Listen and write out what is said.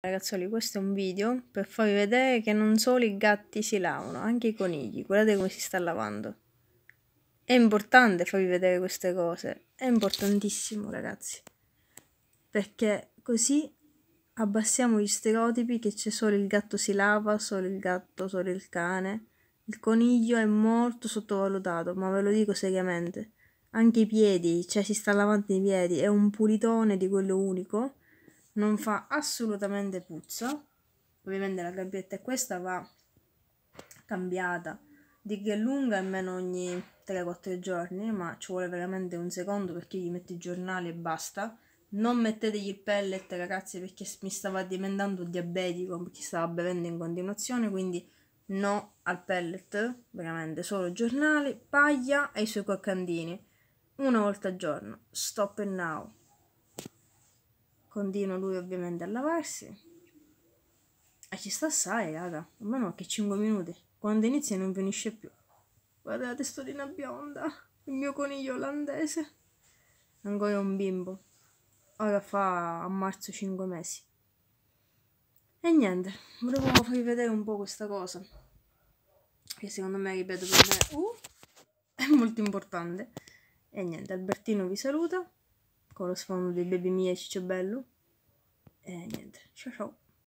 Ragazzuoli, questo è un video per farvi vedere che non solo i gatti si lavano, anche i conigli. Guardate come si sta lavando. È importante farvi vedere queste cose. È importantissimo, ragazzi. Perché così abbassiamo gli stereotipi che c'è solo il gatto si lava, solo il gatto, solo il cane. Il coniglio è molto sottovalutato, ma ve lo dico seriamente. Anche i piedi, cioè si sta lavando i piedi, è un pulitone di quello unico non fa assolutamente puzza ovviamente la gabbietta è questa va cambiata di che è lunga almeno ogni 3-4 giorni ma ci vuole veramente un secondo perché gli metti i giornali e basta non mettetegli il pellet ragazzi perché mi stava diventando diabetico perché stava bevendo in continuazione quindi no al pellet veramente solo giornali paglia e i suoi coccandini una volta al giorno stop and now Continua lui ovviamente a lavarsi. E ci sta assai, raga. Almeno che 5 minuti. Quando inizia non finisce più. Guarda la testolina bionda. Il mio coniglio olandese. Ancora un bimbo. Ora fa a marzo 5 mesi. E niente, volevo farvi vedere un po' questa cosa. Che secondo me, ripeto, per me uh, è molto importante. E niente, Albertino vi saluta con lo sfondo dei baby mia ciccio bello E niente, ciao ciao.